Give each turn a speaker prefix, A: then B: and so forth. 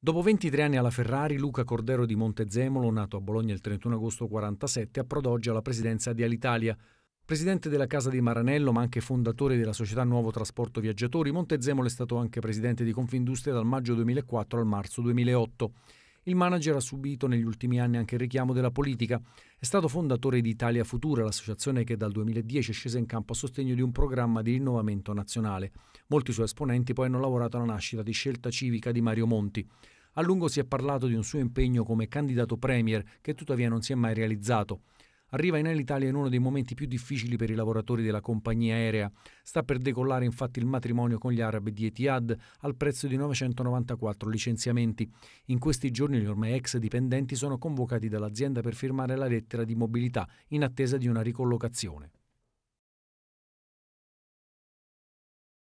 A: Dopo 23 anni alla Ferrari, Luca Cordero di Montezemolo, nato a Bologna il 31 agosto 1947, approdò oggi alla presidenza di Alitalia. Presidente della Casa di Maranello, ma anche fondatore della società Nuovo Trasporto Viaggiatori, Montezemolo è stato anche presidente di Confindustria dal maggio 2004 al marzo 2008. Il manager ha subito negli ultimi anni anche il richiamo della politica. È stato fondatore di Italia Futura, l'associazione che dal 2010 è scesa in campo a sostegno di un programma di rinnovamento nazionale. Molti suoi esponenti poi hanno lavorato alla nascita di Scelta Civica di Mario Monti. A lungo si è parlato di un suo impegno come candidato premier che tuttavia non si è mai realizzato. Arriva in Alitalia in uno dei momenti più difficili per i lavoratori della compagnia aerea. Sta per decollare infatti il matrimonio con gli arabi di Etihad al prezzo di 994 licenziamenti. In questi giorni gli ormai ex dipendenti sono convocati dall'azienda per firmare la lettera di mobilità in attesa di una ricollocazione.